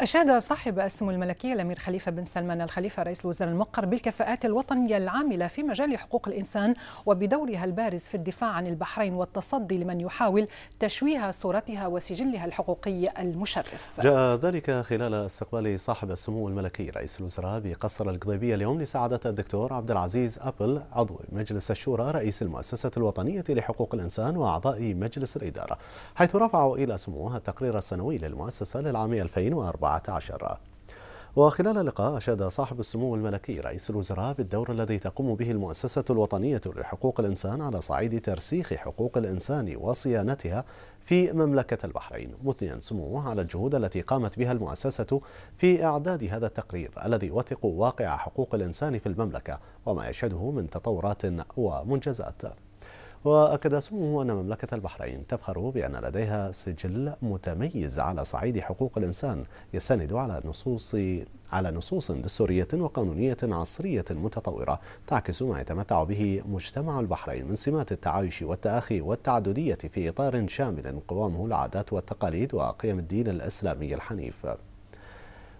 أشاد صاحب السمو الملكي الأمير خليفة بن سلمان الخليفة رئيس الوزراء المقر بالكفاءات الوطنية العاملة في مجال حقوق الإنسان وبدورها البارز في الدفاع عن البحرين والتصدي لمن يحاول تشويه صورتها وسجلها الحقوقي المشرف جاء ذلك خلال استقبال صاحب السمو الملكي رئيس الوزراء بقصر القضيبية اليوم لسعادة الدكتور عبد العزيز أبل عضو مجلس الشورى رئيس المؤسسة الوطنية لحقوق الإنسان وأعضاء مجلس الإدارة حيث رفعوا إلى سموه التقرير السنوي للمؤسسة للعام 2004 2014 وخلال اللقاء أشاد صاحب السمو الملكي رئيس الوزراء بالدور الذي تقوم به المؤسسة الوطنية لحقوق الإنسان على صعيد ترسيخ حقوق الإنسان وصيانتها في مملكة البحرين مثنيا سموه على الجهود التي قامت بها المؤسسة في إعداد هذا التقرير الذي يوثق واقع حقوق الإنسان في المملكة وما يشهده من تطورات ومنجزات وأكد سموه أن مملكة البحرين تفخر بأن لديها سجل متميز على صعيد حقوق الإنسان يستند على نصوص على نصوص دستورية وقانونية عصرية متطورة تعكس ما يتمتع به مجتمع البحرين من سمات التعايش والتأخي والتعددية في إطار شامل قوامه العادات والتقاليد وقيم الدين الإسلامي الحنيف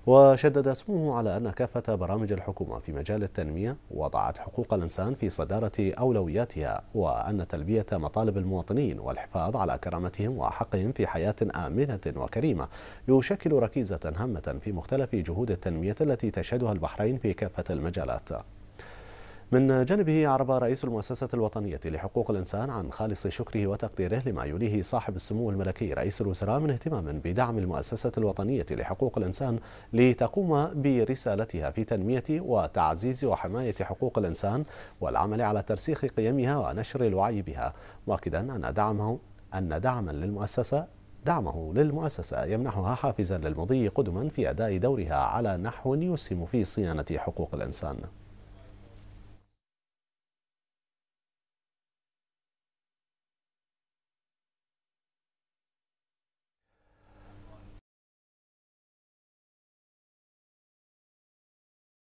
وشدد اسمه على أن كافة برامج الحكومة في مجال التنمية وضعت حقوق الإنسان في صدارة أولوياتها وأن تلبية مطالب المواطنين والحفاظ على كرامتهم وحقهم في حياة آمنة وكريمة يشكل ركيزة هامة في مختلف جهود التنمية التي تشهدها البحرين في كافة المجالات من جانبه عرب رئيس المؤسسة الوطنية لحقوق الإنسان عن خالص شكره وتقديره لما يوليه صاحب السمو الملكي رئيس الوزراء من اهتمام بدعم المؤسسة الوطنية لحقوق الإنسان لتقوم برسالتها في تنمية وتعزيز وحماية حقوق الإنسان والعمل على ترسيخ قيمها ونشر الوعي بها مؤكدا أن دعمه أن دعما للمؤسسة دعمه للمؤسسة يمنحها حافزا للمضي قدما في أداء دورها على نحو يسهم في صيانة حقوق الإنسان